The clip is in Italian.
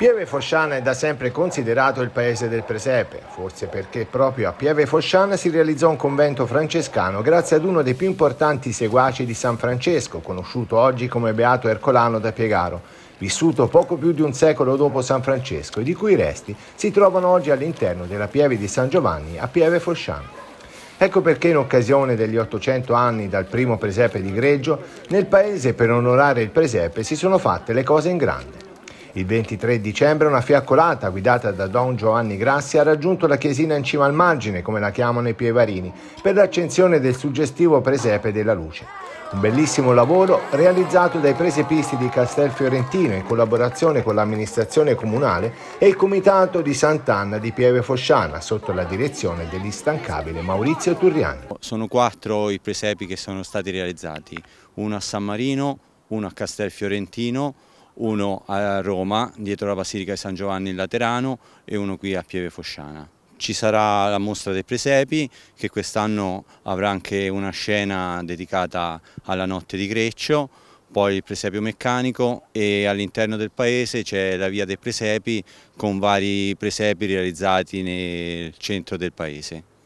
Pieve Fosciana è da sempre considerato il paese del presepe, forse perché proprio a Pieve Fosciana si realizzò un convento francescano grazie ad uno dei più importanti seguaci di San Francesco, conosciuto oggi come Beato Ercolano da Piegaro, vissuto poco più di un secolo dopo San Francesco e di cui i resti si trovano oggi all'interno della Pieve di San Giovanni a Pieve Fosciana. Ecco perché in occasione degli 800 anni dal primo presepe di Greggio, nel paese per onorare il presepe si sono fatte le cose in grande. Il 23 dicembre una fiaccolata guidata da Don Giovanni Grassi ha raggiunto la chiesina in cima al margine, come la chiamano i pievarini, per l'accensione del suggestivo presepe della luce. Un bellissimo lavoro realizzato dai presepisti di Castel Fiorentino in collaborazione con l'amministrazione comunale e il comitato di Sant'Anna di Pieve Fosciana sotto la direzione dell'instancabile Maurizio Turriani. Sono quattro i presepi che sono stati realizzati, uno a San Marino, uno a Castel Fiorentino, uno a Roma, dietro la Basilica di San Giovanni in Laterano e uno qui a Pieve Fosciana. Ci sarà la mostra dei presepi che quest'anno avrà anche una scena dedicata alla notte di Greccio, poi il presepio meccanico e all'interno del paese c'è la via dei presepi con vari presepi realizzati nel centro del paese.